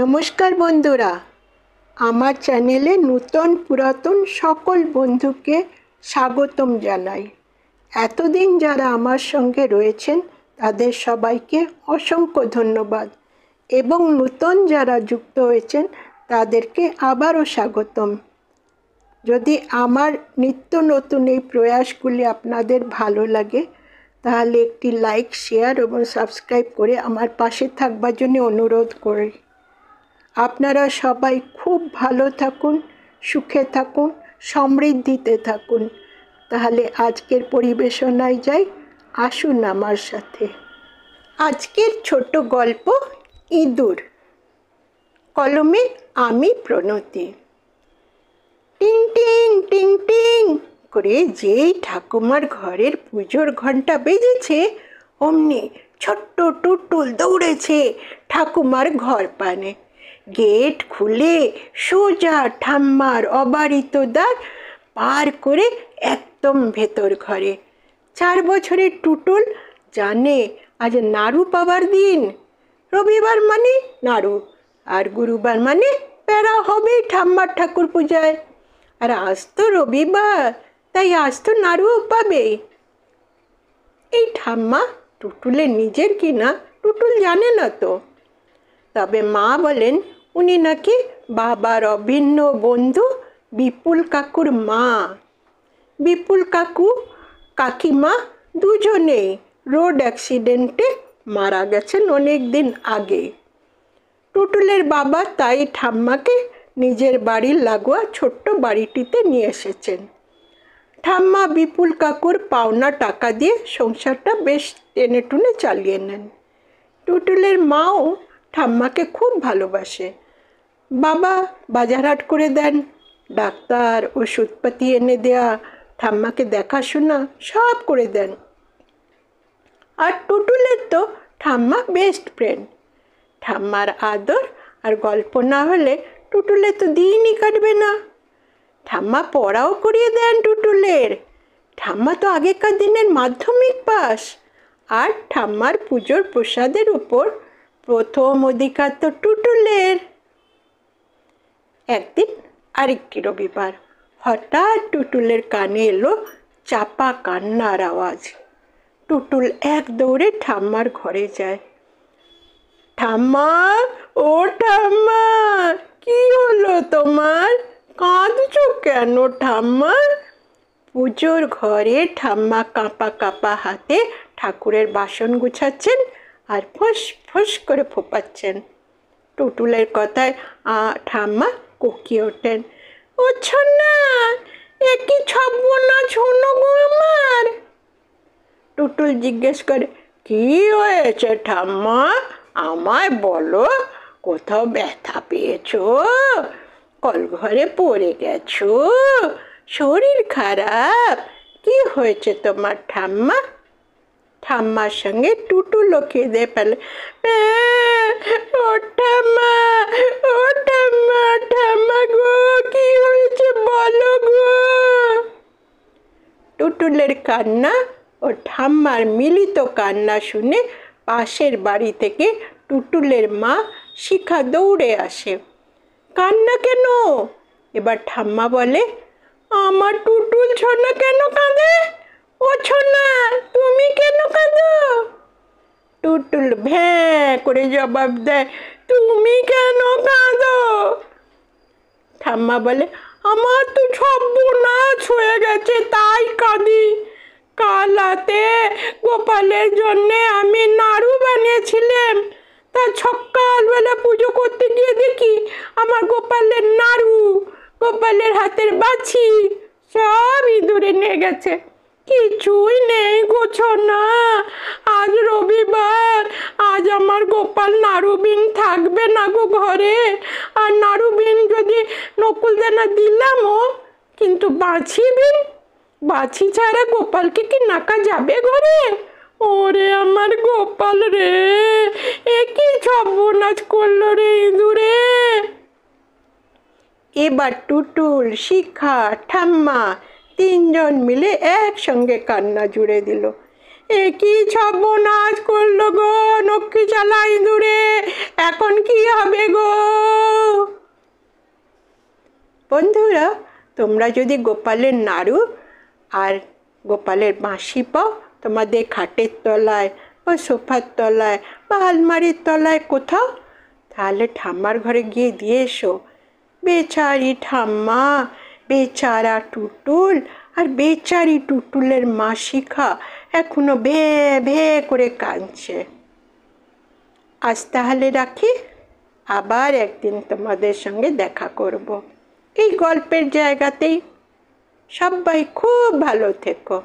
নমস্কার বন্ধুরা আমার চ্যানেলে নূতন পুরাতন সকল বন্ধুকে স্বাগতম জানাই এতদিন যারা আমার সঙ্গে রয়েছেন তাদের সবাইকে অসংখ্য ধন্যবাদ এবং নূতন যারা যুক্ত হয়েছেন তাদেরকে আবারও স্বাগতম যদি আমার নিত্য নতুন এই প্রয়াসগুলি আপনাদের ভালো লাগে তাহলে একটি লাইক শেয়ার এবং সাবস্ক্রাইব করে আমার পাশে থাকবার জন্য অনুরোধ করি আপনারা সবাই খুব ভালো থাকুন সুখে থাকুন সমৃদ্ধিতে থাকুন তাহলে আজকের পরিবেশনায় যাই আসুন আমার সাথে আজকের ছোট গল্প ইঁদুর কলমে আমি প্রণতি টিং টিং টিং টিং করে যেই ঠাকুমার ঘরের পুজোর ঘন্টা বেজেছে অমনি ছোট্ট টুটুল দৌড়েছে ঠাকুমার ঘর পানে গেট খুলে সোজা ঠাম্মার অবারিত দ্বার পার করে একদম ভেতর ঘরে চার বছরের টুটুল জানে আজ নাড়ু পাবার দিন রবিবার মানে নাড়ু আর গুরুবার মানে প্যারা হবেই ঠাম্মার ঠাকুর পূজায় আর আজ তো রবিবার তাই আজ তো নাড়ুও পাবেই এই ঠাম্মা টুটুলের নিজের কিনা টুটুল জানে না তো তবে মা বলেন উনি নাকি বাবার অভিন্ন বন্ধু বিপুল কাকুর মা বিপুল কাকু কাকিমা দুজনেই রোড অ্যাক্সিডেন্টে মারা গেছেন অনেক দিন আগে টুটুলের বাবা তাই ঠাম্মাকে নিজের বাড়ির লাগোয়া ছোট্ট বাড়িটিতে নিয়ে এসেছেন ঠাম্মা বিপুল কাকুর পাওনা টাকা দিয়ে সংসারটা বেশ টেনে টুনে চালিয়ে নেন টুটুলের মাও ঠাম্মাকে খুব ভালোবাসে বাবা বাজার হাট করে দেন ডাক্তার ওষুধপাতি এনে দেয়া ঠাম্মাকে দেখাশোনা সব করে দেন আর টুটুলের তো ঠাম্মা বেস্ট ফ্রেন্ড ঠাম্মার আদর আর গল্প না হলে টুটুলে তো দিনই কাটবে না ঠাম্মা পড়াও করিয়ে দেন টুটুলের ঠাম্মা তো আগেকার দিনের মাধ্যমিক পাস আর ঠাম্মার পুজোর প্রসাদের উপর প্রথম অধিকার তো টুটুলের একদিন আরেকটি রবিবার হঠাৎ টুটুলের কানে এলো চাপা কান্নার আওয়াজ টুটুল এক দৌড়ে ঠাম্মার ঘরে যায় ঠাম্মা ও ঠাম্মা কি হলো তোমার কাঁদছো কেন ঠাম্মা পুজোর ঘরে ঠাম্মা কাঁপা কাঁপা হাতে ঠাকুরের বাসন গুছাচ্ছেন আর ফোঁস ফোঁস করে ফোপাচ্ছেন টুটুলের কথায় ঠাম্মা কোকিয়ে ওঠেন ও ছন্না একই ছব্য না ছোনো গো আমার টুটুল জিজ্ঞেস করে কি হয়েছে ঠাম্মা আমায় বলো কোথাও ব্যথা পেয়েছো কলঘরে পড়ে গেছো শরীর খারাপ কি হয়েছে তোমার ঠাম্মা ঠাম্মার সঙ্গে টুটুলো খেদে ফেলে হ্যাঁ, ও ঠাম্মা ও গো কি হয়েছে বলো গো টুটুলের কান্না ও ঠাম্মার মিলিত কান্না শুনে পাশের বাড়ি থেকে টুটুলের মা শিখা দৌড়ে আসে কান্না কেন এবার ঠাম্মা বলে আমার টুটুল ছোনা কেন কাঁদে ও ছোনা তুমি কেন কাঁদো টুটুল ভ্যাঁ করে জবাব দেয় তুমি কেন কাঁদো ঠাম্মা বলে আমার তো সব বোনা হয়ে গেছে তাই কাঁদি কাল রাতে গোপালের জন্যে আমি নাড়ু বানিয়েছিলাম তা সকালবেলা পুজো করতে গিয়ে দেখি আমার গোপালের নাড়ু গোপালের হাতের বাছি সব ইঁদুরে নিয়ে গেছে কিছুই নেই গোছ না আজ রবিবার আমার গোপাল নারুবিন থাকবে না গো ঘরে আর নারুবিন যদি নকুলদানা ও কিন্তু বিন বাছি ছাড়া গোপালকে কি নাকা যাবে ঘরে ওরে আমার গোপাল রে এ কি সব নাচ করলো রে ইঁদুরে এবার টুটুল শিখা ঠাম্মা তিনজন মিলে একসঙ্গে কান্না জুড়ে দিল একই নাচ করলো গো নক্ষী চালা ইঁদুরে এখন কি হবে গো বন্ধুরা তোমরা যদি গোপালের নাড়ু আর গোপালের বাঁশি পাও তোমাদের খাটের তলায় বা সোফার তলায় বা আলমারির তলায় কোথাও তাহলে ঠাম্মার ঘরে গিয়ে দিয়ে এসো বেচারি ঠাম্মা বেচারা টুটুল আর বেচারি টুটুলের মাসিখা এখনো ভে ভে করে কাঁদছে আজ তাহলে রাখি আবার একদিন তোমাদের সঙ্গে দেখা করব এই গল্পের জায়গাতেই সবাই খুব ভালো থেকো